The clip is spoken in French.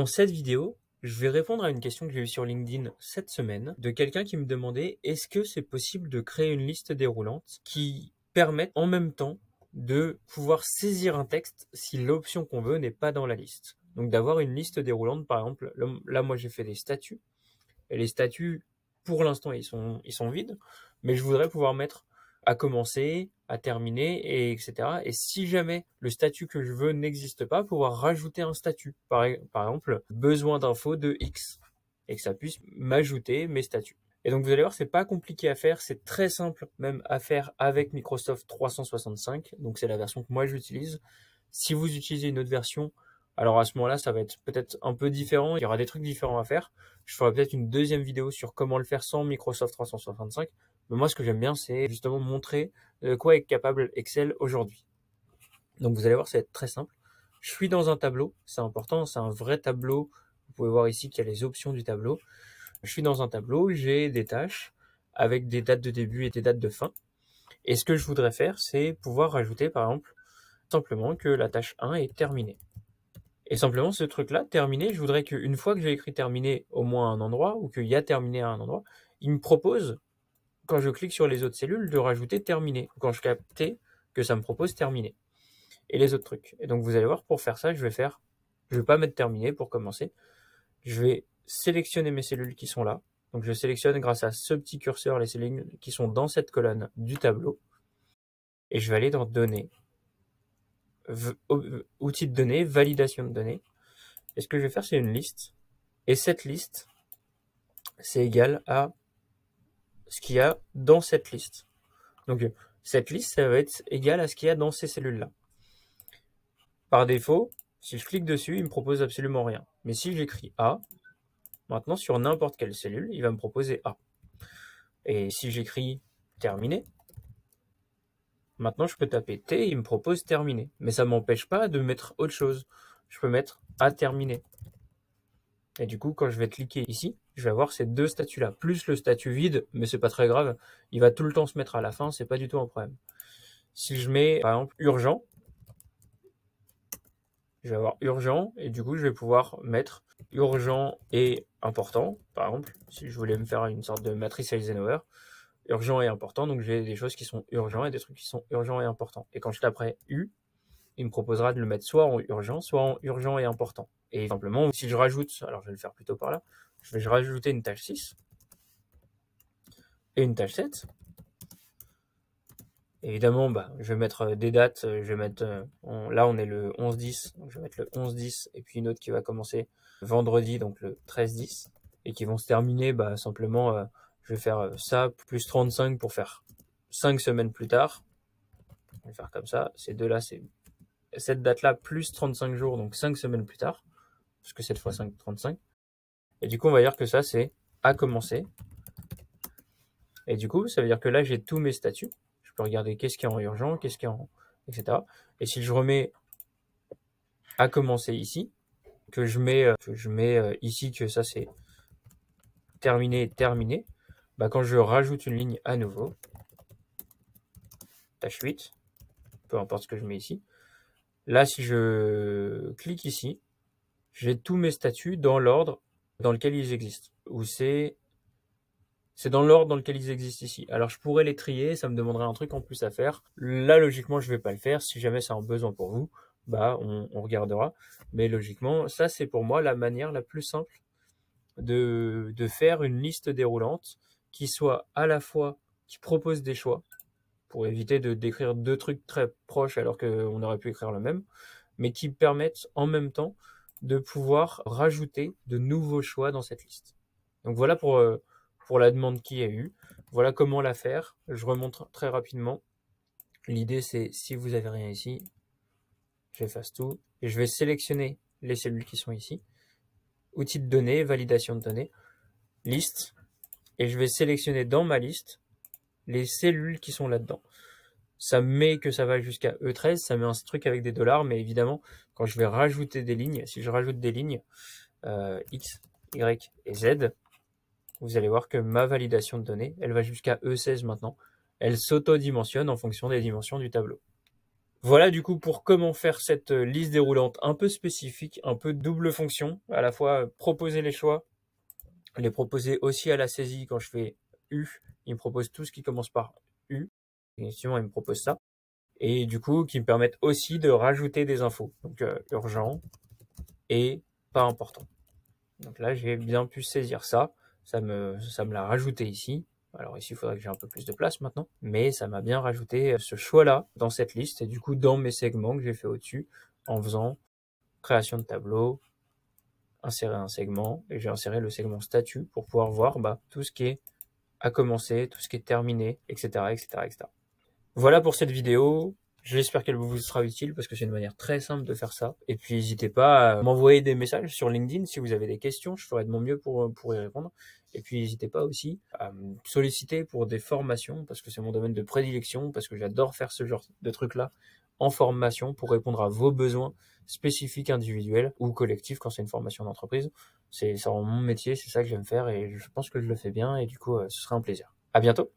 Dans cette vidéo, je vais répondre à une question que j'ai eu sur LinkedIn cette semaine de quelqu'un qui me demandait est-ce que c'est possible de créer une liste déroulante qui permette en même temps de pouvoir saisir un texte si l'option qu'on veut n'est pas dans la liste. Donc d'avoir une liste déroulante, par exemple, là moi j'ai fait des statuts, et les statuts, pour l'instant, ils sont, ils sont vides, mais je voudrais pouvoir mettre à commencer, à terminer, et etc. Et si jamais le statut que je veux n'existe pas, pouvoir rajouter un statut, par, e-, par exemple, besoin d'infos de X, et que ça puisse m'ajouter mes statuts. Et donc vous allez voir, c'est pas compliqué à faire, c'est très simple même à faire avec Microsoft 365. Donc c'est la version que moi j'utilise. Si vous utilisez une autre version, alors à ce moment-là, ça va être peut-être un peu différent. Il y aura des trucs différents à faire. Je ferai peut-être une deuxième vidéo sur comment le faire sans Microsoft 365. Mais moi, ce que j'aime bien, c'est justement montrer de euh, quoi est capable Excel aujourd'hui. Donc vous allez voir, ça va être très simple. Je suis dans un tableau, c'est important, c'est un vrai tableau. Vous pouvez voir ici qu'il y a les options du tableau. Je suis dans un tableau, j'ai des tâches avec des dates de début et des dates de fin. Et ce que je voudrais faire, c'est pouvoir rajouter, par exemple, simplement que la tâche 1 est terminée. Et simplement, ce truc-là, terminé, je voudrais qu'une fois que j'ai écrit terminé au moins à un endroit, ou qu'il y a terminé à un endroit, il me propose quand je clique sur les autres cellules, de rajouter terminé. quand je capte que ça me propose terminer Et les autres trucs. Et donc vous allez voir, pour faire ça, je vais faire, je vais pas mettre terminé pour commencer. Je vais sélectionner mes cellules qui sont là. Donc je sélectionne grâce à ce petit curseur les cellules qui sont dans cette colonne du tableau. Et je vais aller dans données, outils de données, validation de données. Et ce que je vais faire, c'est une liste. Et cette liste, c'est égal à ce qu'il y a dans cette liste. Donc cette liste, ça va être égal à ce qu'il y a dans ces cellules-là. Par défaut, si je clique dessus, il me propose absolument rien. Mais si j'écris A, maintenant sur n'importe quelle cellule, il va me proposer A. Et si j'écris terminé, maintenant je peux taper T il me propose terminé. Mais ça ne m'empêche pas de mettre autre chose. Je peux mettre A terminé. Et du coup, quand je vais cliquer ici, je vais avoir ces deux statuts-là, plus le statut vide, mais c'est pas très grave, il va tout le temps se mettre à la fin, c'est pas du tout un problème. Si je mets, par exemple, urgent, je vais avoir urgent, et du coup, je vais pouvoir mettre urgent et important, par exemple, si je voulais me faire une sorte de matrice Eisenhower, urgent et important, donc j'ai des choses qui sont urgentes et des trucs qui sont urgents et importants. Et quand je après U, il me proposera de le mettre soit en urgent, soit en urgent et important. Et simplement, si je rajoute, alors je vais le faire plutôt par là, je vais rajouter une tâche 6 et une tâche 7. Évidemment, bah, je vais mettre euh, des dates, euh, je vais mettre, euh, là on est le 11-10, donc je vais mettre le 11-10 et puis une autre qui va commencer vendredi, donc le 13-10, et qui vont se terminer bah, simplement, je vais faire ça plus 35 pour faire 5 semaines plus tard. Je vais faire comme ça, ces deux-là c'est cette date-là plus 35 jours, donc 5 semaines plus tard, puisque cette fois 5, 35. Et du coup, on va dire que ça, c'est à commencer. Et du coup, ça veut dire que là, j'ai tous mes statuts. Je peux regarder qu'est-ce qui est en urgent, qu'est-ce qui est en... etc. Et si je remets à commencer ici, que je mets, euh, que je mets euh, ici que ça, c'est terminé, terminé, bah, quand je rajoute une ligne à nouveau, tâche 8, peu importe ce que je mets ici, Là, si je clique ici, j'ai tous mes statuts dans l'ordre dans lequel ils existent. Ou c'est c'est dans l'ordre dans lequel ils existent ici. Alors je pourrais les trier, ça me demanderait un truc en plus à faire. Là, logiquement, je ne vais pas le faire. Si jamais c'est un besoin pour vous, bah on, regardera. Mais logiquement, ça c'est pour moi la manière la plus simple de, de faire une liste déroulante qui soit à la fois qui propose des choix pour éviter de décrire deux trucs très proches alors qu'on aurait pu écrire le même, mais qui permettent en même temps de pouvoir rajouter de nouveaux choix dans cette liste. Donc voilà pour, euh, pour la demande qui a eu. Voilà comment la faire. Je remonte très rapidement. L'idée, c'est si vous n'avez rien ici, j'efface tout et je vais sélectionner les cellules qui sont ici. Outils de données, validation de données, liste. Et je vais sélectionner dans ma liste les cellules qui sont là-dedans. Ça met que ça va jusqu'à E13, ça met un truc avec des dollars, mais évidemment, quand je vais rajouter des lignes, si je rajoute des lignes, euh, X, Y et Z, vous allez voir que ma validation de données, elle va jusqu'à E16 maintenant. Elle s'auto-dimensionne en fonction des dimensions du tableau. Voilà du coup pour comment faire cette euh, liste déroulante un peu spécifique, un peu double fonction, à la fois proposer les choix, les proposer aussi à la saisie quand je fais U il me propose tout ce qui commence par U. Effectivement, il me propose ça. Et du coup, qui me permettent aussi de rajouter des infos. Donc, euh, urgent et pas important. Donc là, j'ai bien pu saisir ça. Ça me, ça me l'a rajouté ici. Alors ici, il faudrait que j'ai un peu plus de place maintenant. Mais ça m'a bien rajouté euh, ce choix-là dans cette liste. Et du coup, dans mes segments que j'ai fait au-dessus, en faisant création de tableau, insérer un segment. Et j'ai inséré le segment statut pour pouvoir voir bah, tout ce qui est à commencer, tout ce qui est terminé, etc., etc., etc. Voilà pour cette vidéo. J'espère qu'elle vous sera utile parce que c'est une manière très simple de faire ça. Et puis n'hésitez pas à m'envoyer des messages sur LinkedIn si vous avez des questions, je ferai de mon mieux pour, pour y répondre. Et puis n'hésitez pas aussi à me solliciter pour des formations parce que c'est mon domaine de prédilection, parce que j'adore faire ce genre de trucs-là en formation pour répondre à vos besoins spécifiques, individuels ou collectifs quand c'est une formation d'entreprise. C'est mon métier, c'est ça que j'aime faire et je pense que je le fais bien et du coup, euh, ce sera un plaisir. À bientôt!